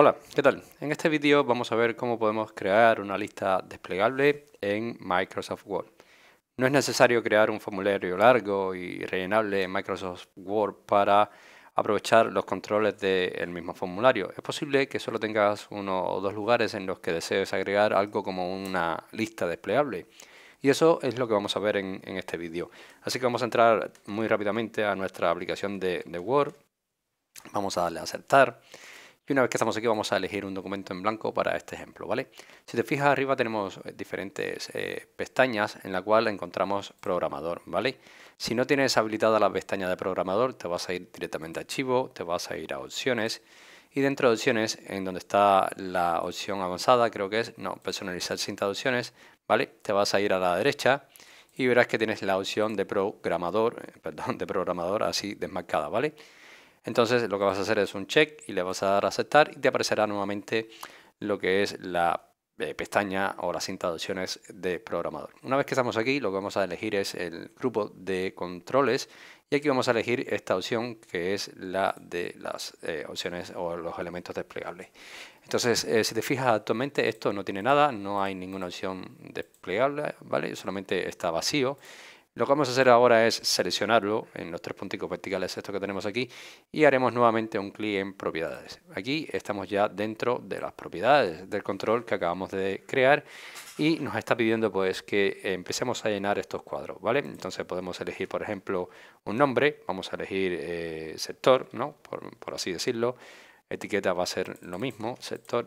Hola, ¿qué tal? En este vídeo vamos a ver cómo podemos crear una lista desplegable en Microsoft Word. No es necesario crear un formulario largo y rellenable en Microsoft Word para aprovechar los controles del mismo formulario. Es posible que solo tengas uno o dos lugares en los que desees agregar algo como una lista desplegable. Y eso es lo que vamos a ver en, este vídeo. Así que vamos a entrar muy rápidamente a nuestra aplicación de Word. Vamos a darle a aceptar. Y una vez que estamos aquí vamos a elegir un documento en blanco para este ejemplo, ¿vale? Si te fijas arriba tenemos eh, diferentes eh, pestañas en la cual encontramos programador, ¿vale? Si no tienes habilitada la pestaña de programador te vas a ir directamente a archivo, te vas a ir a opciones y dentro de opciones, en donde está la opción avanzada, creo que es, no, personalizar cinta de opciones, ¿vale? Te vas a ir a la derecha y verás que tienes la opción de programador, eh, perdón, de programador así desmarcada, ¿vale? Entonces lo que vas a hacer es un check y le vas a dar a aceptar y te aparecerá nuevamente lo que es la eh, pestaña o la cinta de opciones de programador. Una vez que estamos aquí, lo que vamos a elegir es el grupo de controles y aquí vamos a elegir esta opción que es la de las eh, opciones o los elementos desplegables. Entonces, eh, si te fijas actualmente, esto no tiene nada, no hay ninguna opción desplegable, ¿vale? Solamente está vacío lo que vamos a hacer ahora es seleccionarlo en los tres punticos verticales estos que tenemos aquí y haremos nuevamente un clic en propiedades. Aquí estamos ya dentro de las propiedades del control que acabamos de crear y nos está pidiendo pues que empecemos a llenar estos cuadros, ¿vale? Entonces podemos elegir, por ejemplo, un nombre, vamos a elegir eh, sector, ¿no? por así decirlo. Etiqueta va a ser lo mismo, sector.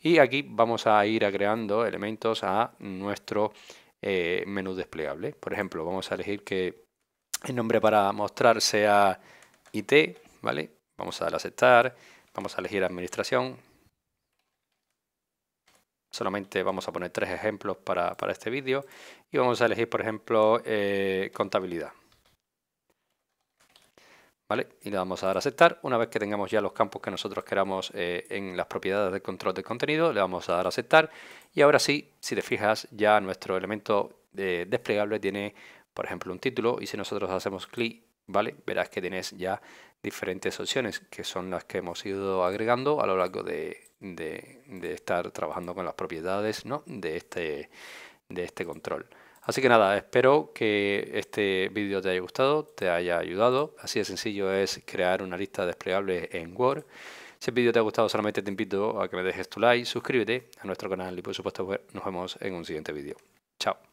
Y aquí vamos a ir agregando elementos a nuestro eh, menú desplegable. Por ejemplo, vamos a elegir que el nombre para mostrar sea IT, ¿vale? Vamos a dar a aceptar, vamos a elegir administración. Solamente vamos a poner tres ejemplos para, este vídeo y vamos a elegir, por ejemplo, eh, contabilidad. Y le vamos a dar a aceptar. Una vez que tengamos ya los campos que nosotros queramos eh, en las propiedades de control de contenido, le vamos a dar a aceptar. Y ahora sí, si te fijas, ya nuestro elemento eh, desplegable tiene, por ejemplo, un título. Y si nosotros hacemos clic, ¿vale? Verás que tienes ya diferentes opciones, que son las que hemos ido agregando a lo largo de, estar trabajando con las propiedades este, de este control. Así que nada, espero que este vídeo te haya gustado, te haya ayudado. Así de sencillo es crear una lista desplegable en Word. Si el vídeo te ha gustado, solamente te invito a que me dejes tu like, suscríbete a nuestro canal y por supuesto pues, nos vemos en un siguiente vídeo. Chao.